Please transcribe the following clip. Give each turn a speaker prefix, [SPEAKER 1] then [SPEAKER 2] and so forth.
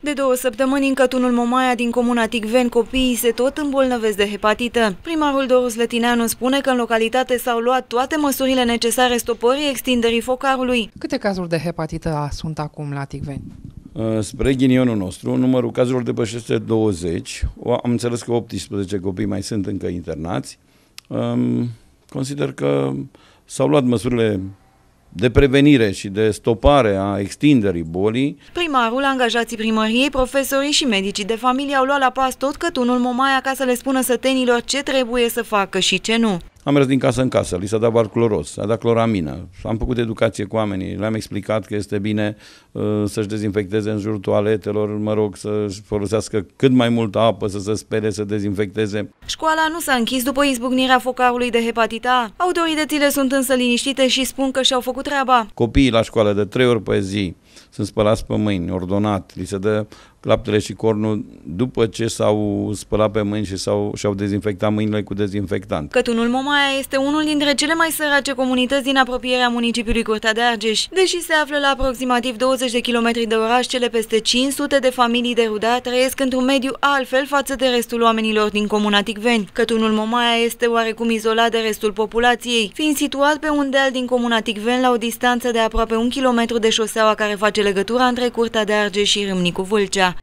[SPEAKER 1] De două săptămâni, în cătunul Momaia din comuna Ticven, copiii se tot îmbolnăvesc de hepatită. Primarul Doru Slătineanu spune că în localitate s-au luat toate măsurile necesare stopării extinderii focarului. Câte cazuri de hepatită sunt acum la Ticven?
[SPEAKER 2] Uh, spre ghinionul nostru, numărul cazurilor depășește 20. Am înțeles că 18 copii mai sunt încă internați. Um, consider că s-au luat măsurile de prevenire și de stopare a extinderii bolii.
[SPEAKER 1] Primarul, angajații primăriei, profesorii și medicii de familie au luat la pas tot cătunul Momaia ca să le spună sătenilor ce trebuie să facă și ce nu.
[SPEAKER 2] Am mers din casă în casă, li s-a dat barcloros, s-a dat cloramină, am făcut educație cu oamenii, le-am explicat că este bine uh, să-și dezinfecteze în jurul toaletelor, mă rog, să-și folosească cât mai multă apă, să se spere, să dezinfecteze.
[SPEAKER 1] Școala nu s-a închis după izbucnirea focarului de hepatita Autoritățile sunt însă liniștite și spun că și-au făcut treaba.
[SPEAKER 2] Copiii la școală de trei ori pe zi sunt spălați pe mâini, ordonat, li se dă claptele și cornul după ce s-au spălat pe mâini și s-au, și-au dezinfectat mâinile cu dezinfectant.
[SPEAKER 1] Cătunul Momaia este unul dintre cele mai sărace comunități din apropierea municipiului Curtea de Argeș. Deși se află la aproximativ 20 de kilometri de oraș, cele peste 500 de familii de ruda trăiesc într-un mediu altfel față de restul oamenilor din comuna Ticveni. Cătunul Momaia este oarecum izolat de restul populației, fiind situat pe un deal din comuna Ticveni la o distanță de aproape un kilometru de șoseaua care face legătura între Curtea de Argeș și Râmnicu Vâlcea.